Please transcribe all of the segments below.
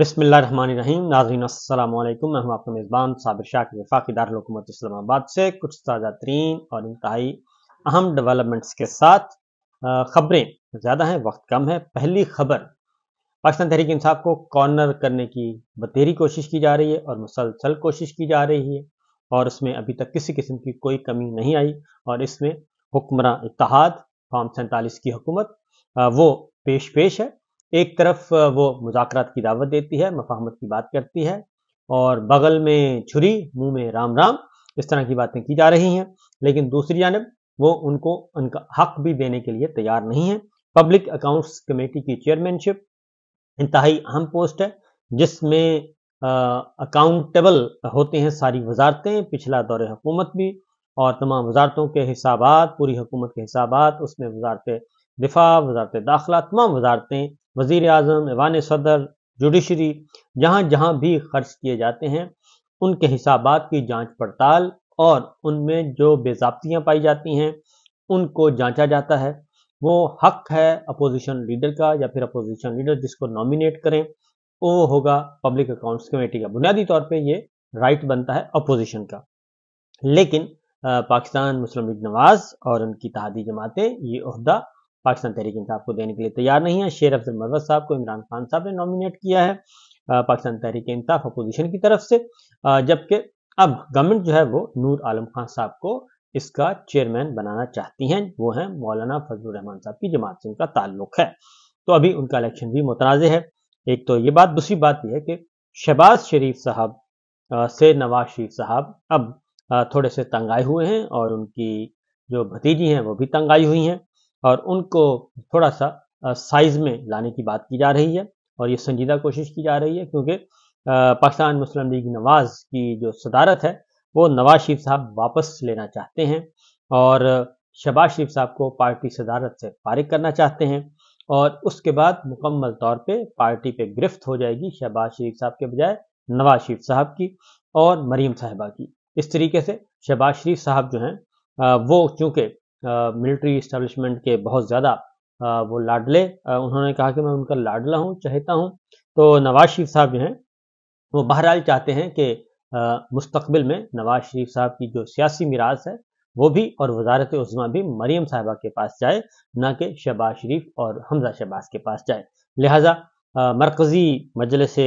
بسم اللہ الرحمن الرحیم ناظرین السلام علیکم میں آپ کا میزبان صابر شاہ کے وفاقی دار حکومت اسلام آباد سے کچھ تازہ ترین اور انتہائی اہم ڈیولپمنٹس کے ساتھ خبریں زیادہ ہیں وقت کم ہے پہلی خبر پاکستان تحریک انصاف کو کارنر کرنے کی بتیری کوشش کی جا رہی ہے اور مسلسل کوشش کی جا رہی ہے اور اس میں ابھی تک کسی قسم کی کوئی کمی نہیں آئی اور اس میں حکمراں اتحاد فارم سینتالیس کی حکومت وہ پیش پیش ہے ایک طرف وہ مذاکرات کی دعوت دیتی ہے مفاہمت کی بات کرتی ہے اور بغل میں چھری منہ میں رام رام اس طرح کی باتیں کی جا رہی ہیں لیکن دوسری جانب وہ ان کو ان کا حق بھی دینے کے لیے تیار نہیں ہے پبلک اکاؤنٹس کمیٹی کی چیئرمین شپ انتہائی اہم پوسٹ ہے جس میں اکاؤنٹیبل ہوتے ہیں ساری وزارتیں پچھلا دور حکومت بھی اور تمام وزارتوں کے حسابات پوری حکومت کے حسابات اس میں وزارت دفاع وزارت داخلہ تمام وزارتیں وزیر اعظم ایوان صدر جوڈیشری جہاں جہاں بھی خرچ کیے جاتے ہیں ان کے حسابات کی جانچ پڑتال اور ان میں جو بے ضابطیاں پائی جاتی ہیں ان کو جانچا جاتا ہے وہ حق ہے اپوزیشن لیڈر کا یا پھر اپوزیشن لیڈر جس کو نامینیٹ کریں وہ ہوگا پبلک اکاؤنٹس کمیٹی کا بنیادی طور پہ یہ رائٹ بنتا ہے اپوزیشن کا لیکن پاکستان مسلم لیگ نواز اور ان کی تحادی جماعتیں یہ عہدہ پاکستان تحریک انصاف کو دینے کے لیے تیار نہیں ہے شیر افضل مروز صاحب کو عمران خان صاحب نے نامینیٹ کیا ہے پاکستان تحریک انصاف اپوزیشن کی طرف سے جبکہ اب گورنمنٹ جو ہے وہ نور عالم خان صاحب کو اس کا چیئرمین بنانا چاہتی ہیں وہ ہیں مولانا فضل الرحمان صاحب کی جماعت سے ان کا تعلق ہے تو ابھی ان کا الیکشن بھی متنازع ہے ایک تو یہ بات دوسری بات یہ ہے کہ شہباز شریف صاحب سے نواز شریف صاحب اب تھوڑے سے تنگ آئے ہوئے ہیں اور ان کی جو بھتیجی ہیں وہ بھی تنگ آئی ہوئی ہیں اور ان کو تھوڑا سا سائز میں لانے کی بات کی جا رہی ہے اور یہ سنجیدہ کوشش کی جا رہی ہے کیونکہ پاکستان مسلم لیگ نواز کی جو صدارت ہے وہ نواز شریف صاحب واپس لینا چاہتے ہیں اور شہباز شریف صاحب کو پارٹی صدارت سے فارغ کرنا چاہتے ہیں اور اس کے بعد مکمل طور پہ پارٹی پہ گرفت ہو جائے گی شہباز شریف صاحب کے بجائے نواز شریف صاحب کی اور مریم صاحبہ کی اس طریقے سے شہباز شریف صاحب جو ہیں وہ چونکہ ملٹری اسٹیبلشمنٹ کے بہت زیادہ وہ لاڈلے انہوں نے کہا کہ میں ان کا لاڈلہ ہوں چاہتا ہوں تو نواز شریف صاحب جو ہیں وہ بہرحال چاہتے ہیں کہ مستقبل میں نواز شریف صاحب کی جو سیاسی میراث ہے وہ بھی اور وزارت عظمہ بھی مریم صاحبہ کے پاس جائے نہ کہ شہباز شریف اور حمزہ شہباز کے پاس جائے لہٰذا مرکزی مجلس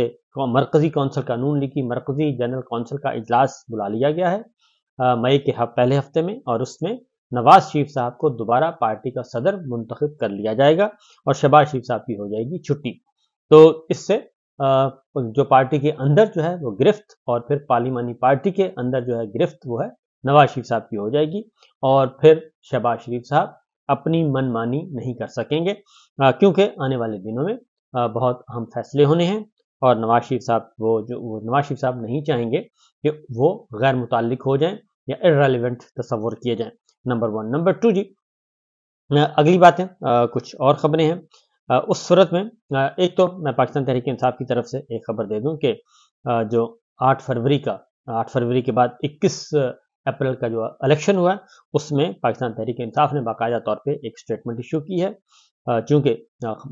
مرکزی کونسل قانون لکھی مرکزی جنرل کونسل کا اجلاس بلا لیا گیا ہے مئی کے پہلے ہفتے میں اور اس میں نواز شریف صاحب کو دوبارہ پارٹی کا صدر منتخب کر لیا جائے گا اور شباز شریف صاحب کی ہو جائے گی چھٹی تو اس سے جو پارٹی کے اندر جو ہے وہ گرفت اور پھر پارلیمانی پارٹی کے اندر جو ہے گرفت وہ ہے نواز شریف صاحب کی ہو جائے گی اور پھر شباز شریف صاحب اپنی من مانی نہیں کر سکیں گے کیونکہ آنے والے دنوں میں بہت اہم فیصلے ہونے ہیں اور نواز شریف صاحب وہ جو وہ نواز شریف صاحب نہیں چاہیں گے کہ وہ غیر متعلق ہو جائیں یا ارریلیونٹ تصور کیے جائیں نمبر نمبر ون ٹو جی اگلی بات ہے کچھ اور خبریں ہیں اس صورت میں ایک تو میں پاکستان تحریک انصاف کی طرف سے ایک خبر دے دوں کہ جو آٹھ فروری کا آٹھ فروری کے بعد اکیس اپریل کا جو الیکشن ہوا ہے اس میں پاکستان تحریک انصاف نے باقاعدہ طور پہ ایک اسٹیٹمنٹ ایشو کی ہے چونکہ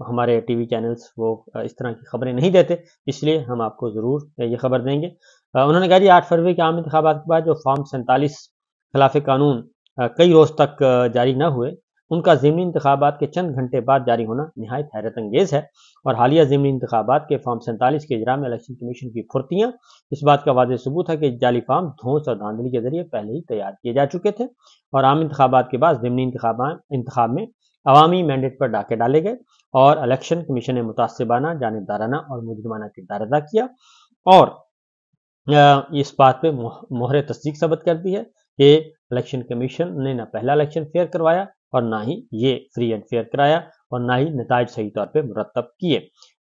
ہمارے ٹی وی چینلز وہ اس طرح کی خبریں نہیں دیتے اس لیے ہم آپ کو ضرور یہ خبر دیں گے انہوں نے کہا جی آٹھ فروری کے عام انتخابات کے بعد جو فارم سینتالیس خلاف قانون کئی روز تک جاری نہ ہوئے ان کا ضمنی انتخابات کے چند گھنٹے بعد جاری ہونا نہایت حیرت انگیز ہے اور حالیہ ضمنی انتخابات کے فارم سینتالیس کے اجرا میں الیکشن کمیشن کی پھرتیاں اس بات کا واضح ثبوت ہے کہ جعلی فارم دھونس اور دھاندلی کے ذریعے پہلے ہی تیار کیے جا چکے تھے اور عام انتخابات کے بعد ضمنی انتخاب میں عوامی مینڈیٹ پر ڈاکے ڈالے گئے اور الیکشن کمیشن نے متاثرانہ جانبدارانہ اور مجرمانہ کردار ادا کیا اور اس بات پہ مہر تصدیق ثبت کر دی ہے کہ الیکشن کمیشن نے نہ پہلا الیکشن فیئر کروایا اور نہ ہی یہ فری اینڈ فیئر کرایا اور نہ ہی نتائج صحیح طور پہ مرتب کیے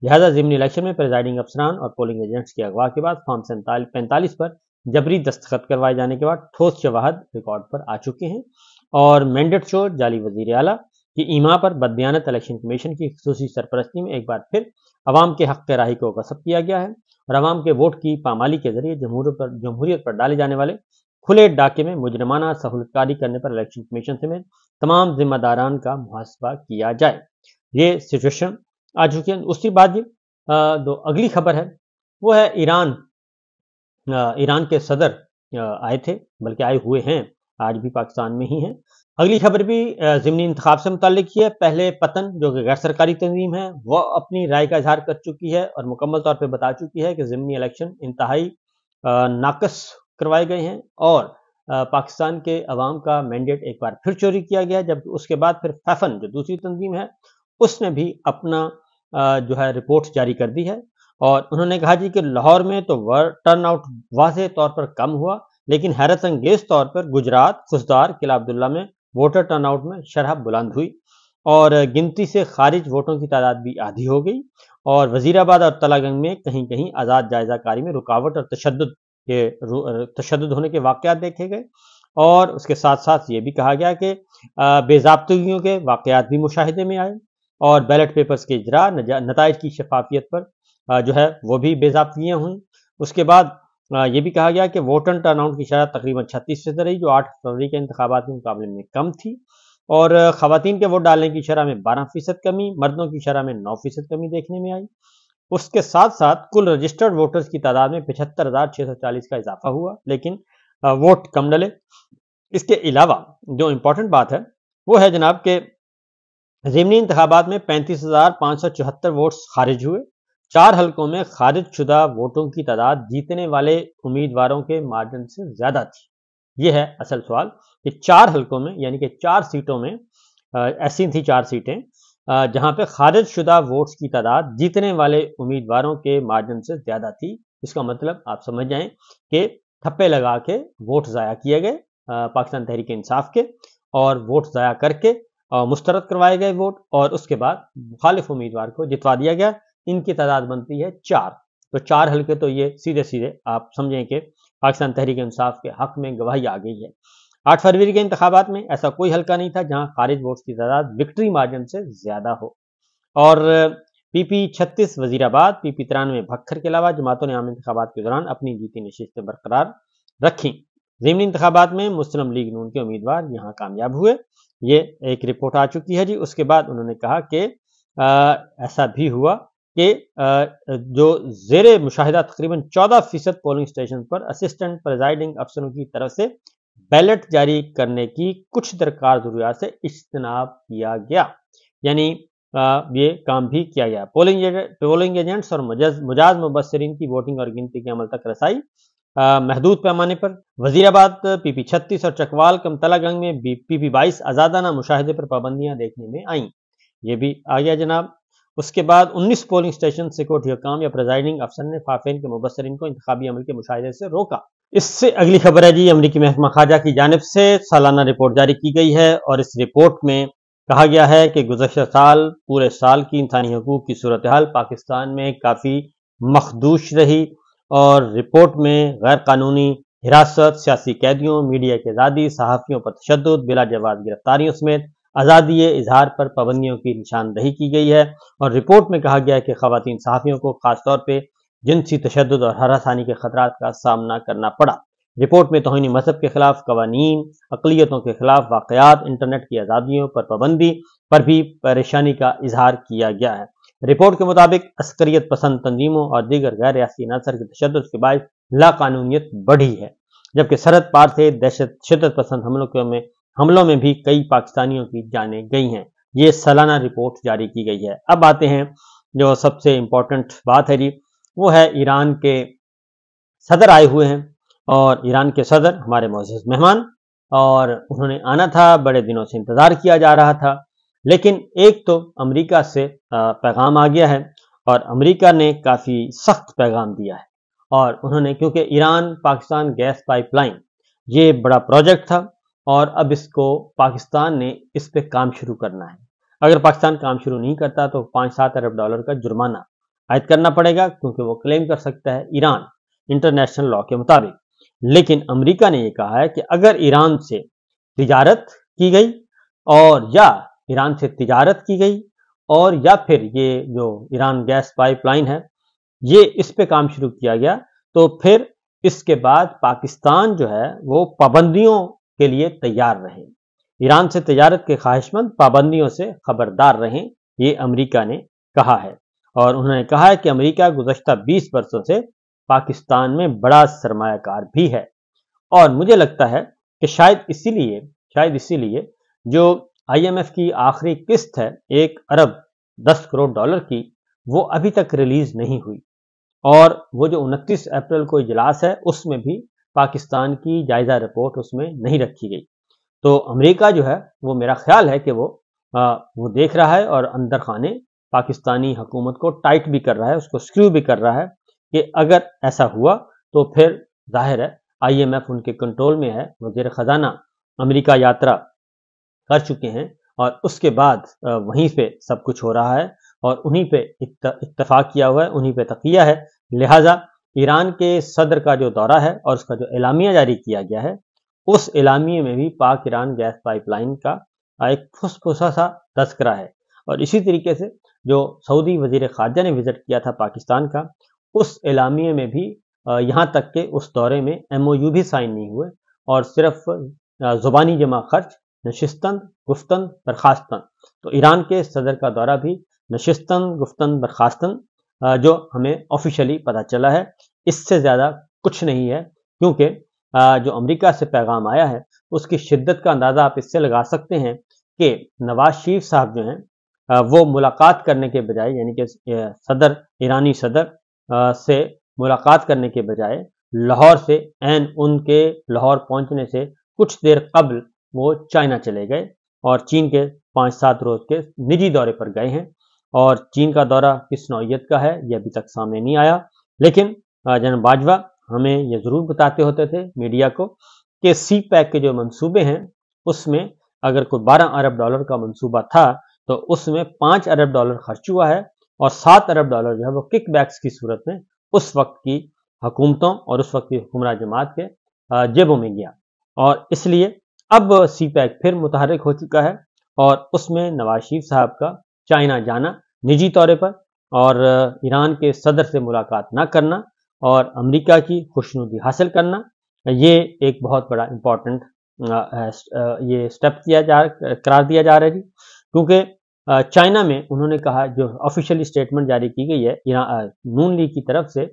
لہذا ضمنی الیکشن میں پریزائڈنگ افسران اور پولنگ ایجنٹس کی اغوا کے بعد فارم پینتالیس پر جبری دستخط کروائے جانے کے بعد ٹھوس شواہد ریکارڈ پر آ چکے ہیں اور مینڈٹ شور جالی وزیر اعلیٰ کی ایما پر بدیانت الیکشن کمیشن کی خصوصی سرپرستی میں ایک بار پھر عوام کے حق کے راہی کو غصب کیا گیا ہے اور عوام کے ووٹ کی پامالی کے ذریعے جمہوریت پر جمہوریت پر ڈالے جانے والے کھلے ڈاکے میں مجرمانہ سہولت کاری کرنے پر الیکشن کمیشن سمیت تمام ذمہ داران کا محاسبہ کیا جائے یہ سچویشن آ چکی ہے اسی بات یہ جو اگلی خبر ہے وہ ہے ایران ایران کے صدر آئے تھے بلکہ آئے ہوئے ہیں آج بھی پاکستان میں ہی ہیں اگلی خبر بھی ضمنی انتخاب سے متعلق ہی ہے پہلے پتن جو کہ غیر سرکاری تنظیم ہے وہ اپنی رائے کا اظہار کر چکی ہے اور مکمل طور پہ بتا چکی ہے کہ ضمنی الیکشن انتہائی ناقص کروائے گئے ہیں اور پاکستان کے عوام کا مینڈیٹ ایک بار پھر چوری کیا گیا جب اس کے بعد پھر فیفن جو دوسری تنظیم ہے اس نے بھی اپنا جو ہے رپورٹ جاری کر دی ہے اور انہوں نے کہا جی کہ لاہور میں تو ٹرن آؤٹ واضح طور پر کم ہوا لیکن حیرت انگیز طور پر گجرات خزدار قلعہ عبداللہ میں ووٹر ٹرن آؤٹ میں شرح بلند ہوئی اور گنتی سے خارج ووٹوں کی تعداد بھی آدھی ہو گئی اور وزیر آباد اور تلاگنگ میں کہیں کہیں آزاد جائزہ کاری میں رکاوٹ اور تشدد کے تشدد ہونے کے واقعات دیکھے گئے اور اس کے ساتھ ساتھ یہ بھی کہا گیا کہ بے ضابطگیوں کے واقعات بھی مشاہدے میں آئے اور بیلٹ پیپرز کے اجرا نتائج کی شفافیت پر جو ہے وہ بھی بے ضابطگیاں ہوئیں اس کے بعد ہاں، یہ بھی کہا گیا کہ ووٹن ٹرن آؤٹ کی شرح تقریباً چھتیس فیصد رہی جو آٹھ فروری کے انتخابات کے مقابلے میں کم تھی اور خواتین کے ووٹ ڈالنے کی شرح میں بارہ فیصد کمی مردوں کی شرح میں نو فیصد کمی دیکھنے میں آئی اس کے ساتھ ساتھ کل رجسٹرڈ ووٹرز کی تعداد میں پچہتر ہزار چھ سو چالیس کا اضافہ ہوا لیکن ووٹ کم ڈلے اس کے علاوہ جو امپورٹنٹ بات ہے وہ ہے جناب کہ ضمنی انتخابات میں پینتیس ہزار پانچ سو چوہتر ووٹس خارج ہوئے چار حلقوں میں خارج شدہ ووٹوں کی تعداد جیتنے والے امیدواروں کے مارجن سے زیادہ تھی یہ ہے اصل سوال کہ چار حلقوں میں یعنی کہ چار سیٹوں میں ایسی تھی چار سیٹیں جہاں پہ خارج شدہ ووٹس کی تعداد جیتنے والے امیدواروں کے مارجن سے زیادہ تھی اس کا مطلب آپ سمجھ جائیں کہ تھپے لگا کے ووٹ ضائع کیے گئے پاکستان تحریک انصاف کے اور ووٹ ضائع کر کے مسترد کروائے گئے ووٹ اور اس کے بعد مخالف امیدوار کو جتوا دیا گیا ان کی تعداد بنتی ہے چار تو چار حلقے تو یہ سیدھے سیدھے آپ سمجھیں کہ پاکستان تحریک انصاف کے حق میں گواہی آ گئی ہے آٹھ فروری کے انتخابات میں ایسا کوئی حلقہ نہیں تھا جہاں خارج ووٹس کی تعداد وکٹری مارجن سے زیادہ ہو اور پی پی چھتیس وزیر آباد پی پی ترانوے بھکھر کے علاوہ جماعتوں نے عام انتخابات کے دوران اپنی جیتی نشستیں برقرار رکھیں ضمنی انتخابات میں مسلم لیگ نون کے امیدوار یہاں کامیاب ہوئے یہ ایک رپورٹ آ چکی ہے جی اس کے بعد انہوں نے کہا کہ ایسا بھی ہوا کہ جو زیر مشاہدہ تقریباً چودہ فیصد پولنگ اسٹیشن پر اسسٹنٹ پریزائیڈنگ افسروں کی طرف سے بیلٹ جاری کرنے کی کچھ درکار ضروریات سے اجتناب کیا گیا یعنی یہ کام بھی کیا گیا پولنگ پولنگ ایجنٹس اور مجاز مبصرین کی ووٹنگ اور گنتی کے عمل تک رسائی محدود پیمانے پر وزیر آباد پی پی چھتیس اور چکوال کمتلا گنگ میں پی پی بائیس آزادانہ مشاہدے پر پابندیاں دیکھنے میں آئیں یہ بھی آ گیا جناب اس کے بعد انیس پولنگ اسٹیشن سیکورٹی حکام یا پریزائیڈنگ افسر نے فافین کے مبصرین کو انتخابی عمل کے مشاہدے سے روکا اس سے اگلی خبر ہے جی امریکی محکمہ خارجہ کی جانب سے سالانہ رپورٹ جاری کی گئی ہے اور اس رپورٹ میں کہا گیا ہے کہ گزشتہ سال پورے سال کی انسانی حقوق کی صورتحال پاکستان میں کافی مخدوش رہی اور رپورٹ میں غیر قانونی حراست سیاسی قیدیوں میڈیا کے آزادی صحافیوں پر تشدد بلا جواز گرفتاریوں سمیت آزادی اظہار پر پابندیوں کی نشاندہی کی گئی ہے اور رپورٹ میں کہا گیا ہے کہ خواتین صحافیوں کو خاص طور پہ جنسی تشدد اور ہراسانی کے خطرات کا سامنا کرنا پڑا رپورٹ میں توہینی مذہب کے خلاف قوانین اقلیتوں کے خلاف واقعات انٹرنیٹ کی آزادیوں پر پابندی پر بھی پریشانی کا اظہار کیا گیا ہے رپورٹ کے مطابق عسکریت پسند تنظیموں اور دیگر غیر ریاستی عناصر کے تشدد کے باعث لا قانونیت بڑھی ہے جبکہ سرحد پار سے دہشت شدت پسند حملوں میں حملوں میں بھی کئی پاکستانیوں کی جانیں گئی ہیں یہ سالانہ رپورٹ جاری کی گئی ہے اب آتے ہیں جو سب سے امپورٹنٹ بات ہے جی وہ ہے ایران کے صدر آئے ہوئے ہیں اور ایران کے صدر ہمارے معزز مہمان اور انہوں نے آنا تھا بڑے دنوں سے انتظار کیا جا رہا تھا لیکن ایک تو امریکہ سے پیغام آ گیا ہے اور امریکہ نے کافی سخت پیغام دیا ہے اور انہوں نے کیونکہ ایران پاکستان گیس پائپ لائن یہ بڑا پروجیکٹ تھا اور اب اس کو پاکستان نے اس پہ کام شروع کرنا ہے اگر پاکستان کام شروع نہیں کرتا تو پانچ سات ارب ڈالر کا جرمانہ عائد کرنا پڑے گا کیونکہ وہ کلیم کر سکتا ہے ایران انٹرنیشنل لا کے مطابق لیکن امریکہ نے یہ کہا ہے کہ اگر ایران سے تجارت کی گئی اور یا ایران سے تجارت کی گئی اور یا پھر یہ جو ایران گیس پائپ لائن ہے یہ اس پہ کام شروع کیا گیا تو پھر اس کے بعد پاکستان جو ہے وہ پابندیوں کے لیے تیار رہیں ایران سے تجارت کے خواہش مند پابندیوں سے خبردار رہیں یہ امریکہ نے کہا ہے اور انہوں نے کہا ہے کہ امریکہ گزشتہ بیس برسوں سے پاکستان میں بڑا سرمایہ کار بھی ہے اور مجھے لگتا ہے کہ شاید اسی لیے شاید اسی لیے جو آئی ایم ایف کی آخری قسط ہے ایک ارب دس کروڑ ڈالر کی وہ ابھی تک ریلیز نہیں ہوئی اور وہ جو انتیس اپریل کو اجلاس ہے اس میں بھی پاکستان کی جائزہ رپورٹ اس میں نہیں رکھی گئی تو امریکہ جو ہے وہ میرا خیال ہے کہ وہ دیکھ رہا ہے اور اندر خانے پاکستانی حکومت کو ٹائٹ بھی کر رہا ہے اس کو سکیو بھی کر رہا ہے کہ اگر ایسا ہوا تو پھر ظاہر ہے آئی ایم ایف ان کے کنٹرول میں ہے وزیر خزانہ امریکہ یاترا کر چکے ہیں اور اس کے بعد وہیں پہ سب کچھ ہو رہا ہے اور انہی پہ اتفاق کیا ہوا ہے انہی پہ تقیہ ہے لہٰذا ایران کے صدر کا جو دورہ ہے اور اس کا جو اعلامیہ جاری کیا گیا ہے اس اعلامیہ میں بھی پاک ایران گیس پائپ لائن کا ایک پھسا سا تذکرہ ہے اور اسی طریقے سے جو سعودی وزیر خارجہ نے وزٹ کیا تھا پاکستان کا اس اعلامیہ میں بھی یہاں تک کہ اس دورے میں ایم او یو بھی سائن نہیں ہوئے اور صرف زبانی جمع خرچ نشستن گفتن برخواستن تو ایران کے صدر کا دورہ بھی نشستن گفتن برخواستن جو ہمیں آفیشلی پتہ چلا ہے اس سے زیادہ کچھ نہیں ہے کیونکہ جو امریکہ سے پیغام آیا ہے اس کی شدت کا اندازہ آپ اس سے لگا سکتے ہیں کہ نواز شریف صاحب جو ہیں وہ ملاقات کرنے کے بجائے یعنی کہ صدر ایرانی صدر سے ملاقات کرنے کے بجائے لاہور سے این ان کے لاہور پہنچنے سے کچھ دیر قبل وہ چائنا چلے گئے اور چین کے پانچ سات روز کے نجی دورے پر گئے ہیں اور چین کا دورہ کس نوعیت کا ہے یہ ابھی تک سامنے نہیں آیا لیکن جنرل باجوہ ہمیں یہ ضرور بتاتے ہوتے تھے میڈیا کو کہ سی پیک کے جو منصوبے ہیں اس میں اگر کوئی بارہ ارب ڈالر کا منصوبہ تھا تو اس میں پانچ ارب ڈالر خرچ ہوا ہے اور سات ارب ڈالر جو ہے وہ کک بیکس کی صورت میں اس وقت کی حکومتوں اور اس وقت کی حکمراں جماعت کے جیبوں میں گیا اور اس لیے اب سی پیک پھر متحرک ہو چکا ہے اور اس میں نواز شریف صاحب کا چائنا جانا نجی طور پر اور ایران کے صدر سے ملاقات نہ کرنا اور امریکہ کی خوشنودی حاصل کرنا یہ ایک بہت بڑا امپورٹنٹ یہ سٹیپ کیا جا قرار دیا جا رہا جی کیونکہ چائنا میں انہوں نے کہا جو آفیشیل اسٹیٹمنٹ جاری کی گئی ہے نون لیگ کی طرف سے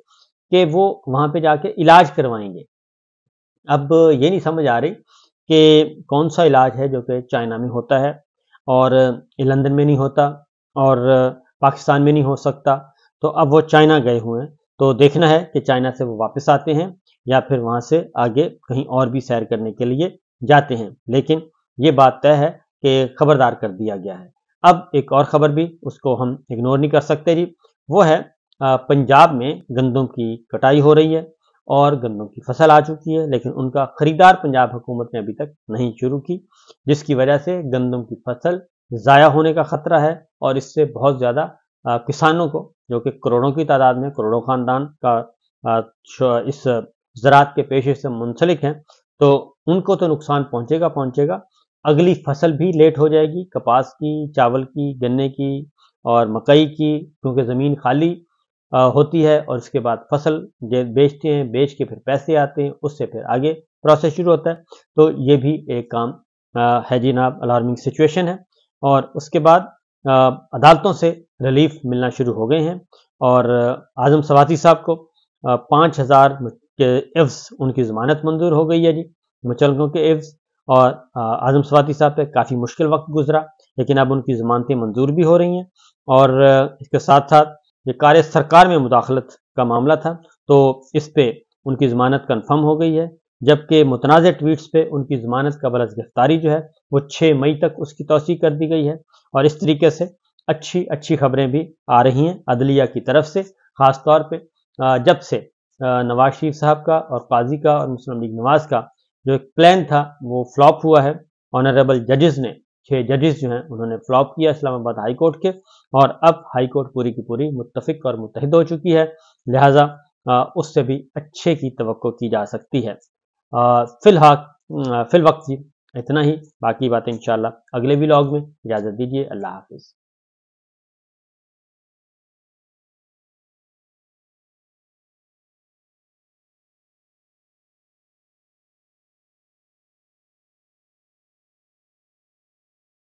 کہ وہ وہاں پہ جا کے علاج کروائیں گے اب یہ نہیں سمجھ آ رہی کہ کون سا علاج ہے جو کہ چائنا میں ہوتا ہے اور لندن میں نہیں ہوتا اور پاکستان میں نہیں ہو سکتا تو اب وہ چائنا گئے ہوئے ہیں تو دیکھنا ہے کہ چائنا سے وہ واپس آتے ہیں یا پھر وہاں سے آگے کہیں اور بھی سیر کرنے کے لیے جاتے ہیں لیکن یہ بات طے ہے کہ خبردار کر دیا گیا ہے اب ایک اور خبر بھی اس کو ہم اگنور نہیں کر سکتے جی وہ ہے پنجاب میں گندم کی کٹائی ہو رہی ہے اور گندم کی فصل آ چکی ہے لیکن ان کا خریدار پنجاب حکومت نے ابھی تک نہیں شروع کی جس کی وجہ سے گندم کی فصل ضائع ہونے کا خطرہ ہے اور اس سے بہت زیادہ کسانوں کو جو کہ کروڑوں کی تعداد میں کروڑوں خاندان کا اس زراعت کے پیشے سے منسلک ہیں تو ان کو تو نقصان پہنچے گا پہنچے گا اگلی فصل بھی لیٹ ہو جائے گی کپاس کی چاول کی گنے کی اور مکئی کی کیونکہ زمین خالی ہوتی ہے اور اس کے بعد فصل بیچتے ہیں بیچ کے پھر پیسے آتے ہیں اس سے پھر آگے پروسیس شروع ہوتا ہے تو یہ بھی ایک کام ہے جناب جی، الارمنگ سچویشن ہے اور اس کے بعد عدالتوں سے ریلیف ملنا شروع ہو گئے ہیں اور اعظم سواتی صاحب کو پانچ ہزار کے عفظ ان کی ضمانت منظور ہو گئی ہے جی مچلگوں کے عفظ اور اعظم سواتی صاحب پہ کافی مشکل وقت گزرا لیکن اب ان کی ضمانتیں منظور بھی ہو رہی ہیں اور اس کے ساتھ ساتھ یہ کار سرکار میں مداخلت کا معاملہ تھا تو اس پہ ان کی ضمانت کنفرم ہو گئی ہے جبکہ متنازع ٹویٹس پہ ان کی ضمانت کا بلد گرفتاری جو ہے وہ چھ مئی تک اس کی توسیع کر دی گئی ہے اور اس طریقے سے اچھی اچھی خبریں بھی آ رہی ہیں عدلیہ کی طرف سے خاص طور پہ جب سے نواز شریف صاحب کا اور قاضی کا اور مسلم لیگ نواز کا جو ایک پلان تھا وہ فلاپ ہوا ہے آنریبل ججز نے چھ ججز جو ہیں انہوں نے فلاپ کیا اسلام آباد ہائی کورٹ کے اور اب ہائی کورٹ پوری کی پوری متفق اور متحد ہو چکی ہے لہٰذا اس سے بھی اچھے کی توقع کی جا سکتی ہے فی الحال فی الوقت جی، اتنا ہی باقی باتیں انشاءاللہ اگلے ولاگ میں اجازت دیجیے اللہ حافظ